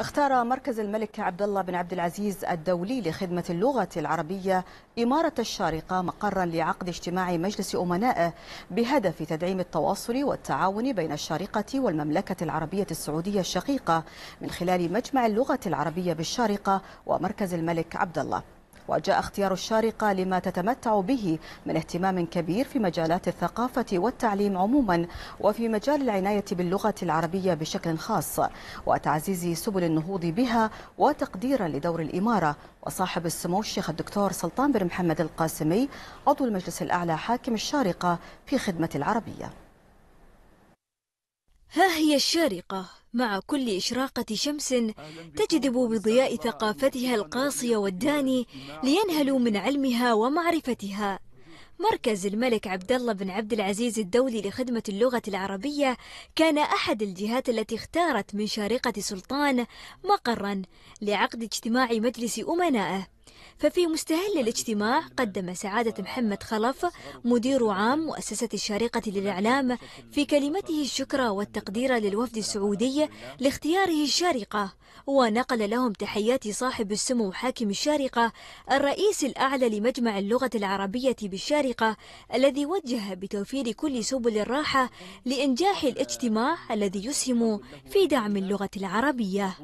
اختار مركز الملك عبد الله بن عبد العزيز الدولي لخدمة اللغة العربية إمارة الشارقة مقرا لعقد اجتماع مجلس أمنائه بهدف تدعيم التواصل والتعاون بين الشارقة والمملكة العربية السعودية الشقيقة من خلال مجمع اللغة العربية بالشارقة ومركز الملك عبد الله وجاء اختيار الشارقة لما تتمتع به من اهتمام كبير في مجالات الثقافة والتعليم عموما وفي مجال العناية باللغة العربية بشكل خاص وتعزيز سبل النهوض بها وتقديرا لدور الإمارة وصاحب السمو الشيخ الدكتور سلطان بن محمد القاسمي عضو المجلس الأعلى حاكم الشارقة في خدمة العربية ها هي الشارقة مع كل إشراقة شمس تجذب بضياء ثقافتها القاصية والداني لينهلوا من علمها ومعرفتها مركز الملك عبد الله بن عبد العزيز الدولي لخدمة اللغة العربية كان أحد الجهات التي اختارت من شارقة سلطان مقرا لعقد اجتماع مجلس أمنائه ففي مستهل الاجتماع قدم سعادة محمد خلف مدير عام مؤسسة الشارقة للإعلام في كلمته الشكر والتقدير للوفد السعودي لاختياره الشارقة ونقل لهم تحيات صاحب السمو حاكم الشارقة الرئيس الأعلى لمجمع اللغة العربية بالشارقة الذي وجه بتوفير كل سبل الراحة لإنجاح الاجتماع الذي يسهم في دعم اللغة العربية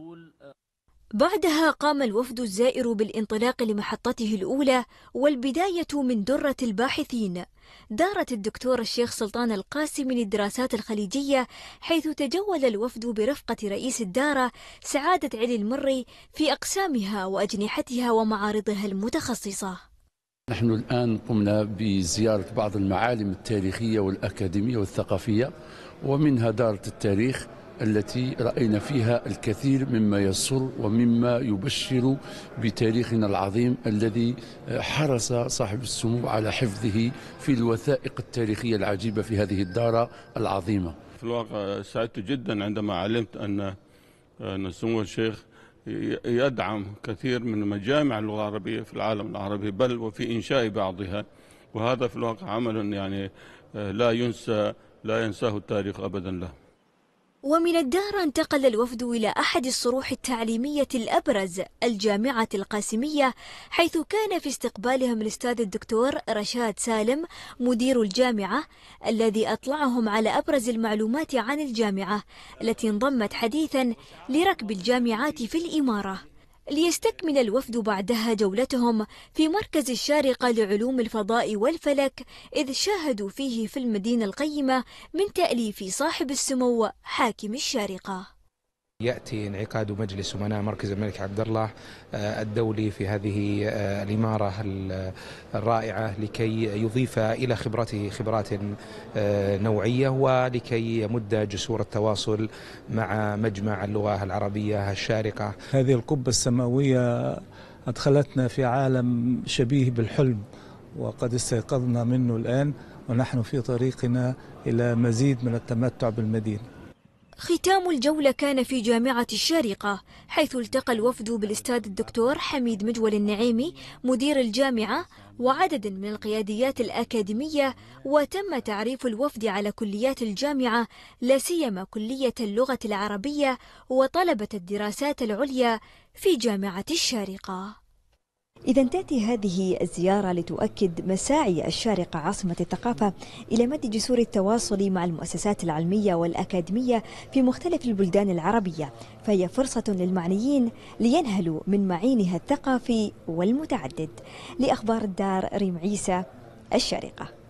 بعدها قام الوفد الزائر بالانطلاق لمحطته الأولى والبداية من درة الباحثين دارت الدكتور الشيخ سلطان القاسم للدراسات الخليجية حيث تجول الوفد برفقة رئيس الدارة سعادة علي المري في أقسامها وأجنحتها ومعارضها المتخصصة نحن الآن قمنا بزيارة بعض المعالم التاريخية والأكاديمية والثقافية ومنها دارة التاريخ التي رأينا فيها الكثير مما يسر ومما يبشر بتاريخنا العظيم الذي آه، حرص صاحب السمو على حفظه في الوثائق التاريخية العجيبة في هذه الدارة العظيمة في الواقع سعدت جدا عندما علمت أن أن سمو الشيخ يدعم كثير من مجامع اللغة العربية في العالم العربي بل وفي إنشاء بعضها وهذا في الواقع عمل يعني آه، لا ينسى لا ينساه التاريخ أبدا له ومن الدار انتقل الوفد إلى أحد الصروح التعليمية الأبرز الجامعة القاسمية حيث كان في استقبالهم الأستاذ الدكتور رشاد سالم مدير الجامعة الذي أطلعهم على أبرز المعلومات عن الجامعة التي انضمت حديثا لركب الجامعات في الإمارة ليستكمل الوفد بعدها جولتهم في مركز الشارقة لعلوم الفضاء والفلك إذ شاهدوا فيه في المدينة القيمة من تأليف صاحب السمو حاكم الشارقة ياتي انعقاد مجلس امناء مركز الملك عبد الله آه، الدولي في هذه آه، الاماره الرائعه لكي يضيف الى خبرته خبرات آه، نوعيه ولكي يمد جسور التواصل مع مجمع اللغه العربيه الشارقه. هذه القبه السماويه ادخلتنا في عالم شبيه بالحلم وقد استيقظنا منه الان ونحن في طريقنا الى مزيد من التمتع بالمدينه. ختام الجولة كان في جامعة الشارقة حيث التقى الوفد بالاستاذ الدكتور حميد مجول النعيمي مدير الجامعة وعدد من القياديات الأكاديمية وتم تعريف الوفد على كليات الجامعة لا سيما كلية اللغة العربية وطلبة الدراسات العليا في جامعة الشارقة إذا تأتي هذه الزيارة لتؤكد مساعي الشارقة عاصمة الثقافة إلى مد جسور التواصل مع المؤسسات العلمية والأكاديمية في مختلف البلدان العربية فهي فرصة للمعنيين لينهلوا من معينها الثقافي والمتعدد لأخبار الدار ريم عيسى الشارقة